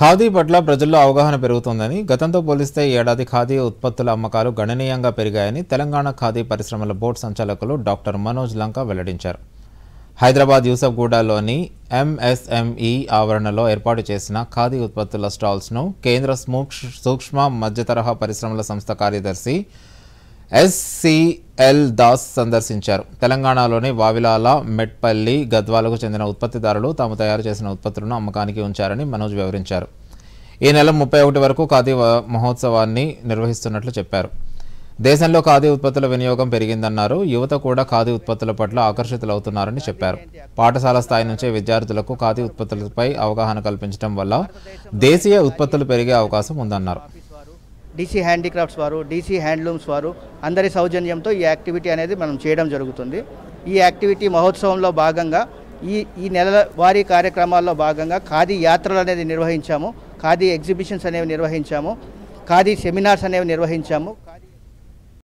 ఖాదీ పట్ల ప్రజల్లో అవగాహన పెరుగుతోందని గతంతో పోలిస్తే ఏడాది ఖాదీ ఉత్పత్తుల అమ్మకాలు గణనీయంగా పెరిగాయని తెలంగాణ ఖాదీ పరిశ్రమల బోర్డు సంచాలకులు డాక్టర్ మనోజ్ లంక వెల్లడించారు హైదరాబాద్ యూసఫ్గూడలోని ఎంఎస్ఎంఈ ఆవరణలో ఏర్పాటు చేసిన ఖాదీ ఉత్పత్తుల స్టాల్స్ను కేంద్ర సూక్ష్మ మధ్యతరహా పరిశ్రమల సంస్థ కార్యదర్శి ఎస్సిఎల్ దాస్ సందర్శించారు తెలంగాణలోని వావిలాల మెట్పల్లి గద్వాలకు చెందిన ఉత్పత్తిదారులు తాము తయారు చేసిన ఉత్పత్తులను అమ్మకానికి ఉంచారని మనోజ్ వివరించారు ఈ నెల ముప్పై ఒకటి వరకు ఖాదీ మహోత్సవాన్ని నిర్వహిస్తున్నట్లు చెప్పారు దేశంలో ఖాదీ ఉత్పత్తుల వినియోగం పెరిగిందన్నారు యువత కూడా ఖాదీ ఉత్పత్తుల పట్ల ఆకర్షితులవుతున్నారని చెప్పారు పాఠశాల స్థాయి నుంచే విద్యార్థులకు ఖాదీ ఉత్పత్తులపై అవగాహన కల్పించడం వల్ల దేశీయ ఉత్పత్తులు పెరిగే అవకాశం ఉందన్నారు డీసీ హ్యాండిక్రాఫ్ట్స్ వారు డీసీ హ్యాండ్లూమ్స్ వారు అందరి సౌజన్యంతో ఈ యాక్టివిటీ అనేది మనం చేయడం జరుగుతుంది ఈ యాక్టివిటీ మహోత్సవంలో భాగంగా ఈ ఈ నెలల వారీ కార్యక్రమాల్లో భాగంగా ఖాదీ యాత్రలు అనేది నిర్వహించాము ఖాదీ ఎగ్జిబిషన్స్ అనేవి నిర్వహించాము ఖాదీ సెమినార్స్ అనేవి నిర్వహించాము ఖాదీ